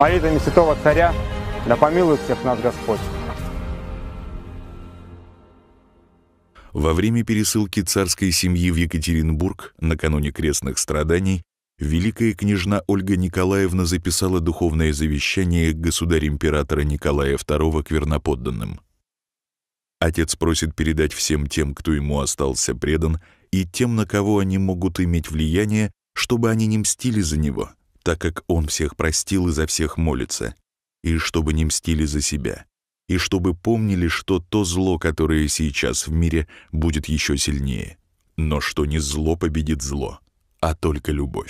Молитвами святого царя да помилует всех нас Господь. Во время пересылки царской семьи в Екатеринбург накануне крестных страданий великая княжна Ольга Николаевна записала духовное завещание государя-императора Николая II к верноподданным. Отец просит передать всем тем, кто ему остался предан, и тем, на кого они могут иметь влияние, чтобы они не мстили за него, так как Он всех простил и за всех молится, и чтобы не мстили за себя, и чтобы помнили, что то зло, которое сейчас в мире, будет еще сильнее, но что не зло победит зло, а только любовь.